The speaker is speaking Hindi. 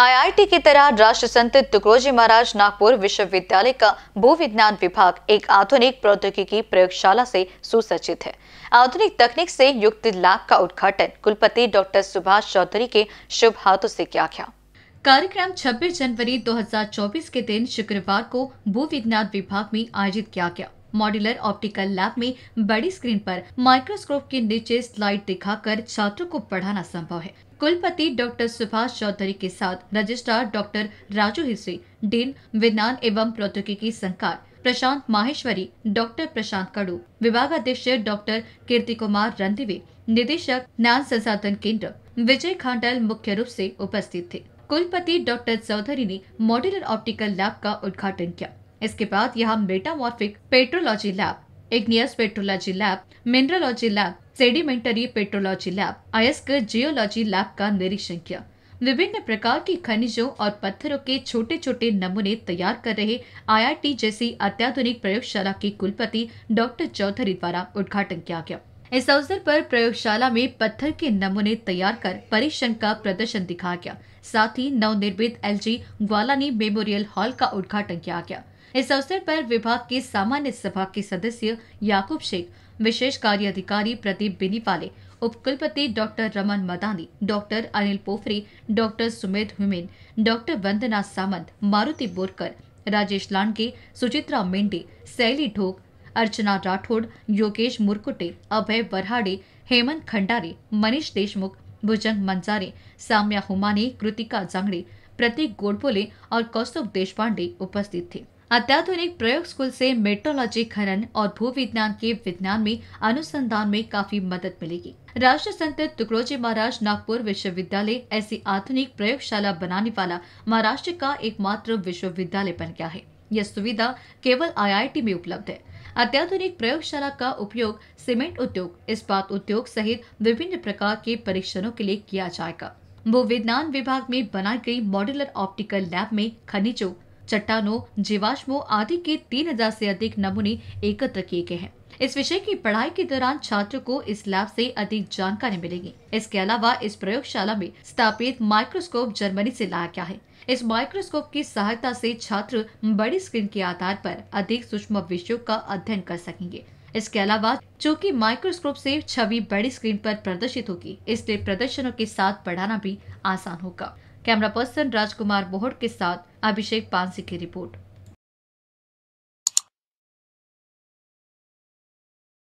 आईआईटी की तरह राष्ट्र संत तुकड़ोजी महाराज नागपुर विश्वविद्यालय का भूविज्ञान विभाग एक आधुनिक प्रौद्योगिकी प्रयोगशाला से सुसज्जित है आधुनिक तकनीक से युक्त लैब का उद्घाटन कुलपति डॉक्टर सुभाष चौधरी के शुभ हाथों से किया गया कार्यक्रम 26 जनवरी 2024 के दिन शुक्रवार को भू विज्ञान विभाग में आयोजित किया गया मॉड्यूलर ऑप्टिकल लैब में बड़ी स्क्रीन पर माइक्रोस्कोप के नीचे स्लाइड दिखाकर छात्रों को पढ़ाना संभव है कुलपति डॉक्टर सुभाष चौधरी के साथ रजिस्ट्रार डॉक्टर राजू हिस्से डीन विज्ञान एवं प्रौद्योगिकी संकाय प्रशांत माहेश्वरी डॉक्टर प्रशांत कड़ू विभागाध्यक्ष डॉक्टर कीर्ति कुमार रंधिवे निदेशक ज्ञान संसाधन केंद्र विजय खांडल मुख्य रूप से उपस्थित थे कुलपति डॉक्टर चौधरी ने मॉड्यूलर ऑप्टिकल लैब का उद्घाटन किया इसके बाद यहाँ metamorphic petrology lab igneous petrology lab mineralogy lab sedimentary petrology lab अयस्क जियोलॉजी लैब का निरीक्षण किया विभिन्न प्रकार के खनिजों और पत्थरों के छोटे छोटे नमूने तैयार कर रहे आईआईटी जैसी अत्याधुनिक प्रयोगशाला के कुलपति डॉक्टर चौधरी द्वारा उद्घाटन किया गया इस अवसर पर प्रयोगशाला में पत्थर के नमूने तैयार कर परीक्षण का प्रदर्शन दिखाया गया साथ ही नवनिर्मित जी ग्वालानी मेमोरियल हॉल का उद्घाटन किया गया इस अवसर पर विभाग के सामान्य सभा के सदस्य याकूब शेख विशेष कार्य अधिकारी प्रदीप उप उपकुलपति doctor Raman Madani doctor Anil Pophare doctor Sumedh Humane doctor Vandana Samant Maruti Borkar Rajesh Lande Suchitra Mende Saili ढोक अर्चना राठौड़ योगेश मुरकुटे अभय बरहाडे हेमंत खंडारे मनीष देशमुख भुजंग मंजारे साम्या हुमानी कृतिका जांगड़े प्रतीक गोडबोले और कौस्तुभ देशपांडे उपस्थित थे अत्याधुनिक प्रयोग स्कूल से मेट्रोलॉजी खनन और भू विज्ञान के विज्ञान में अनुसंधान में काफी मदद मिलेगी राष्ट्र संत तुकड़ोजी महाराज नागपुर विश्वविद्यालय ऐसी आधुनिक प्रयोगशाला बनाने वाला महाराष्ट्र का एकमात्र विश्वविद्यालय बन गया है यह सुविधा केवल आईआईटी में उपलब्ध है अत्याधुनिक प्रयोगशाला का उपयोग सीमेंट उद्योग इस्पात उद्योग सहित विभिन्न प्रकार के परीक्षणों के लिए किया जाएगा वो विज्ञान विभाग में बनाई गई मॉड्यूलर ऑप्टिकल लैब में खनिजों चट्टानों जीवाश्मों आदि के 3000 से अधिक नमूने एकत्र किए गए हैं इस विषय की पढ़ाई के दौरान छात्र को इस लैब से अधिक जानकारी मिलेगी इसके अलावा इस प्रयोगशाला में स्थापित माइक्रोस्कोप जर्मनी से लाया गया है इस माइक्रोस्कोप की सहायता से छात्र बड़ी स्क्रीन के आधार पर अधिक सूक्ष्म विषयों का अध्ययन कर सकेंगे इसके अलावा चूँकि माइक्रोस्कोप से छवि बड़ी स्क्रीन पर प्रदर्शित होगी इसलिए प्रदर्शनों के साथ पढ़ाना भी आसान होगा कैमरा पर्सन राजकुमार बोहड़ के साथ अभिषेक पांसी की रिपोर्ट